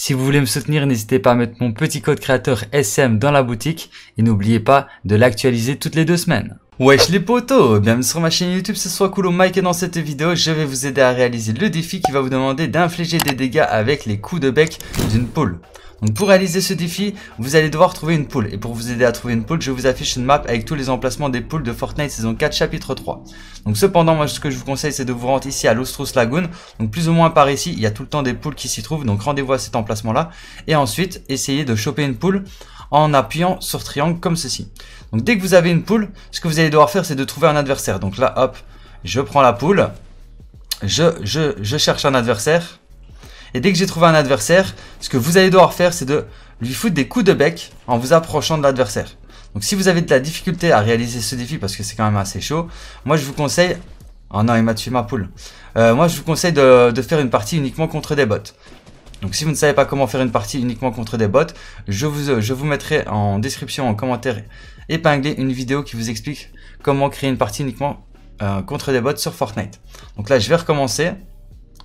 Si vous voulez me soutenir, n'hésitez pas à mettre mon petit code créateur SM dans la boutique et n'oubliez pas de l'actualiser toutes les deux semaines. Wesh les potos Bienvenue sur ma chaîne YouTube, ce soit Coolo Mike et dans cette vidéo, je vais vous aider à réaliser le défi qui va vous demander d'infliger des dégâts avec les coups de bec d'une poule. Donc pour réaliser ce défi, vous allez devoir trouver une poule. Et pour vous aider à trouver une poule, je vous affiche une map avec tous les emplacements des poules de Fortnite saison 4 chapitre 3. Donc cependant, moi ce que je vous conseille c'est de vous rendre ici à l'Ostros Lagoon. Donc plus ou moins par ici, il y a tout le temps des poules qui s'y trouvent. Donc rendez-vous à cet emplacement là. Et ensuite, essayez de choper une poule en appuyant sur triangle comme ceci. Donc dès que vous avez une poule, ce que vous allez devoir faire c'est de trouver un adversaire. Donc là, hop, je prends la poule. Je, je, je cherche un adversaire. Et dès que j'ai trouvé un adversaire, ce que vous allez devoir faire, c'est de lui foutre des coups de bec en vous approchant de l'adversaire. Donc si vous avez de la difficulté à réaliser ce défi, parce que c'est quand même assez chaud, moi je vous conseille... Oh non, il m'a tué ma poule. Euh, moi je vous conseille de, faire une partie uniquement contre des bots. Donc si vous ne savez pas comment faire une partie uniquement contre des bots, je vous, je vous mettrai en description, en commentaire épinglé une vidéo qui vous explique comment créer une partie uniquement euh, contre des bots sur Fortnite. Donc là je vais recommencer.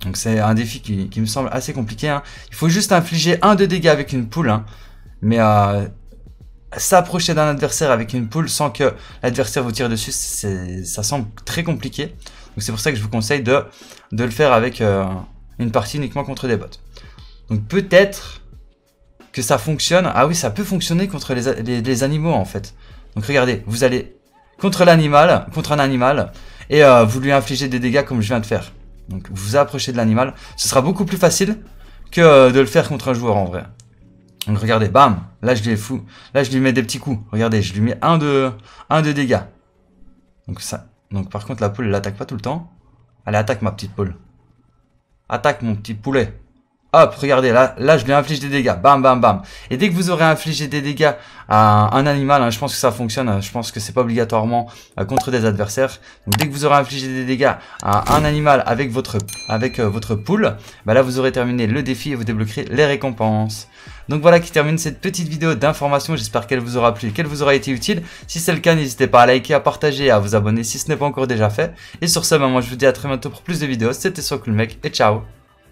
Donc c'est un défi qui, me semble assez compliqué. Hein. Il faut juste infliger un de dégâts avec une poule. Hein. Mais euh, s'approcher d'un adversaire avec une poule sans que l'adversaire vous tire dessus, ça semble très compliqué. Donc c'est pour ça que je vous conseille de, le faire avec euh, une partie uniquement contre des bots. Donc peut-être que ça fonctionne. Ah oui, ça peut fonctionner contre les, animaux en fait. Donc regardez, vous allez contre l'animal, contre un animal, et euh, vous lui infligez des dégâts comme je viens de faire. Donc vous approchez de l'animal. Ce sera beaucoup plus facile que euh, de le faire contre un joueur en vrai. Donc regardez, bam, là je lui fou. Là je lui mets des petits coups. Regardez, je lui mets un de, un de dégâts. Donc ça. Donc par contre la poule elle attaque pas tout le temps. Allez attaque ma petite poule. Attaque mon petit poulet. Hop, regardez, là, là je lui inflige des dégâts. Bam, bam, bam. Et dès que vous aurez infligé des dégâts à un animal, hein, je pense que ça fonctionne, hein. je pense que c'est pas obligatoirement euh, contre des adversaires. Donc dès que vous aurez infligé des dégâts à un animal avec votre avec euh, votre poule, bah là vous aurez terminé le défi et vous débloquerez les récompenses. Donc voilà qui termine cette petite vidéo d'information, j'espère qu'elle vous aura plu, qu'elle vous aura été utile. Si c'est le cas, n'hésitez pas à liker, à partager, à vous abonner si ce n'est pas encore déjà fait. Et sur ce, bah, moi je vous dis à très bientôt pour plus de vidéos, c'était Sokul et ciao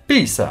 Peace